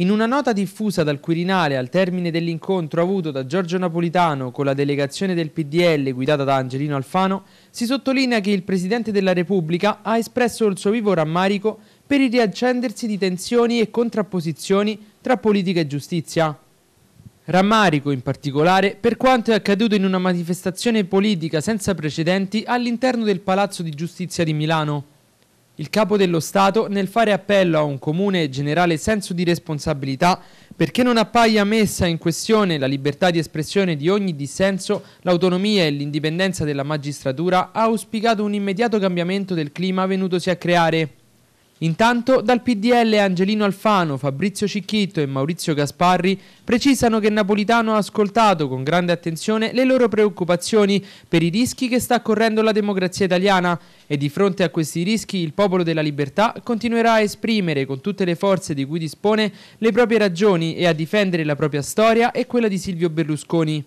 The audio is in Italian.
In una nota diffusa dal Quirinale al termine dell'incontro avuto da Giorgio Napolitano con la delegazione del PDL guidata da Angelino Alfano, si sottolinea che il Presidente della Repubblica ha espresso il suo vivo rammarico per il riaccendersi di tensioni e contrapposizioni tra politica e giustizia. Rammarico in particolare per quanto è accaduto in una manifestazione politica senza precedenti all'interno del Palazzo di Giustizia di Milano il capo dello Stato nel fare appello a un comune generale senso di responsabilità perché non appaia messa in questione la libertà di espressione di ogni dissenso, l'autonomia e l'indipendenza della magistratura, ha auspicato un immediato cambiamento del clima venutosi a creare. Intanto dal PDL Angelino Alfano, Fabrizio Cicchitto e Maurizio Gasparri precisano che Napolitano ha ascoltato con grande attenzione le loro preoccupazioni per i rischi che sta correndo la democrazia italiana e di fronte a questi rischi il popolo della libertà continuerà a esprimere con tutte le forze di cui dispone le proprie ragioni e a difendere la propria storia e quella di Silvio Berlusconi.